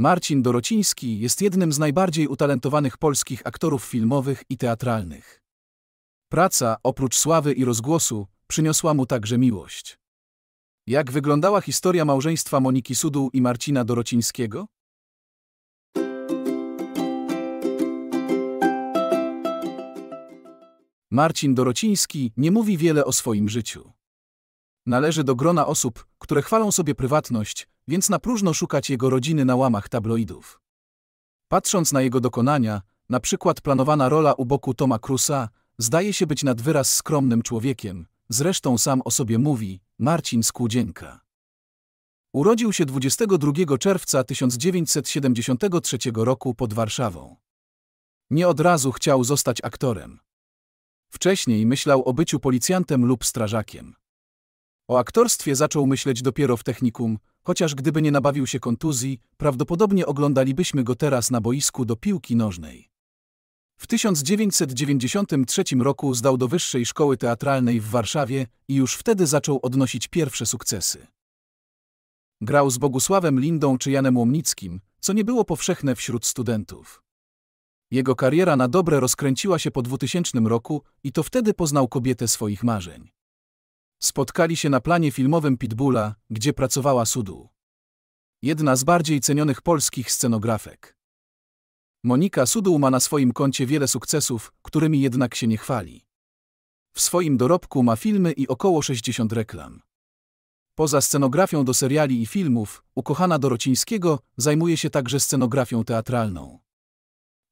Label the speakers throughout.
Speaker 1: Marcin Dorociński jest jednym z najbardziej utalentowanych polskich aktorów filmowych i teatralnych. Praca, oprócz sławy i rozgłosu, przyniosła mu także miłość. Jak wyglądała historia małżeństwa Moniki Sudu i Marcina Dorocińskiego? Marcin Dorociński nie mówi wiele o swoim życiu. Należy do grona osób, które chwalą sobie prywatność, więc na próżno szukać jego rodziny na łamach tabloidów. Patrząc na jego dokonania, na przykład planowana rola u boku Toma Cruza, zdaje się być nad wyraz skromnym człowiekiem, zresztą sam o sobie mówi, Marcin Skłudzienka. Urodził się 22 czerwca 1973 roku pod Warszawą. Nie od razu chciał zostać aktorem. Wcześniej myślał o byciu policjantem lub strażakiem. O aktorstwie zaczął myśleć dopiero w technikum, chociaż gdyby nie nabawił się kontuzji, prawdopodobnie oglądalibyśmy go teraz na boisku do piłki nożnej. W 1993 roku zdał do Wyższej Szkoły Teatralnej w Warszawie i już wtedy zaczął odnosić pierwsze sukcesy. Grał z Bogusławem Lindą czy Janem Łomnickim, co nie było powszechne wśród studentów. Jego kariera na dobre rozkręciła się po 2000 roku i to wtedy poznał kobietę swoich marzeń. Spotkali się na planie filmowym Pitbulla, gdzie pracowała Sudu. Jedna z bardziej cenionych polskich scenografek. Monika Sudu ma na swoim koncie wiele sukcesów, którymi jednak się nie chwali. W swoim dorobku ma filmy i około 60 reklam. Poza scenografią do seriali i filmów, ukochana Dorocińskiego zajmuje się także scenografią teatralną.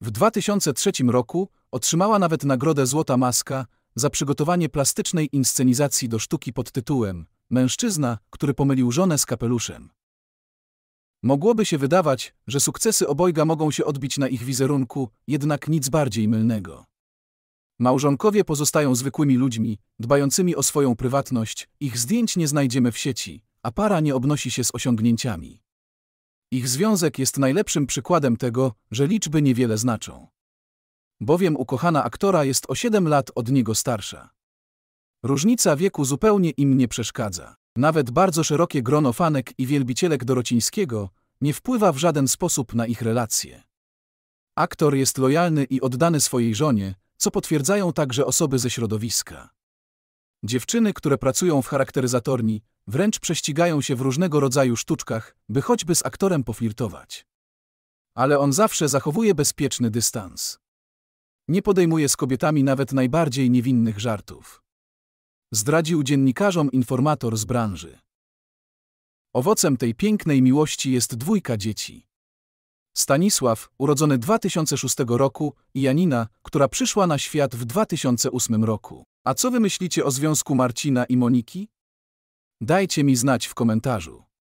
Speaker 1: W 2003 roku otrzymała nawet nagrodę Złota Maska za przygotowanie plastycznej inscenizacji do sztuki pod tytułem Mężczyzna, który pomylił żonę z kapeluszem. Mogłoby się wydawać, że sukcesy obojga mogą się odbić na ich wizerunku, jednak nic bardziej mylnego. Małżonkowie pozostają zwykłymi ludźmi, dbającymi o swoją prywatność, ich zdjęć nie znajdziemy w sieci, a para nie obnosi się z osiągnięciami. Ich związek jest najlepszym przykładem tego, że liczby niewiele znaczą bowiem ukochana aktora jest o 7 lat od niego starsza. Różnica wieku zupełnie im nie przeszkadza. Nawet bardzo szerokie grono fanek i wielbicielek Dorocińskiego nie wpływa w żaden sposób na ich relacje. Aktor jest lojalny i oddany swojej żonie, co potwierdzają także osoby ze środowiska. Dziewczyny, które pracują w charakteryzatorni, wręcz prześcigają się w różnego rodzaju sztuczkach, by choćby z aktorem poflirtować. Ale on zawsze zachowuje bezpieczny dystans. Nie podejmuje z kobietami nawet najbardziej niewinnych żartów. Zdradził dziennikarzom informator z branży. Owocem tej pięknej miłości jest dwójka dzieci. Stanisław, urodzony 2006 roku, i Janina, która przyszła na świat w 2008 roku. A co wy myślicie o związku Marcina i Moniki? Dajcie mi znać w komentarzu.